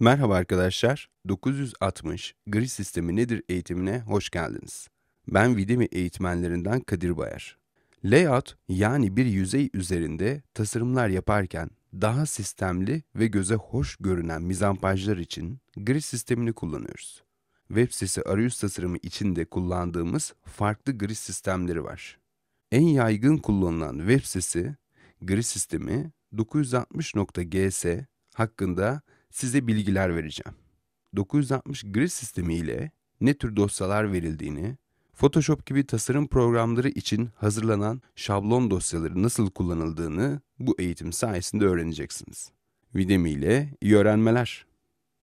Merhaba arkadaşlar, 960 Gri Sistemi Nedir eğitimine hoş geldiniz. Ben Videmi eğitmenlerinden Kadir Bayar. Layout yani bir yüzey üzerinde tasarımlar yaparken daha sistemli ve göze hoş görünen mizampajlar için grid sistemini kullanıyoruz. Web sitesi arayüz tasarımı içinde kullandığımız farklı grid sistemleri var. En yaygın kullanılan web sitesi grid sistemi 960.gs hakkında size bilgiler vereceğim. 960 grid sistemi ile ne tür dosyalar verildiğini, Photoshop gibi tasarım programları için hazırlanan şablon dosyaları nasıl kullanıldığını bu eğitim sayesinde öğreneceksiniz. Videmi ile iyi öğrenmeler.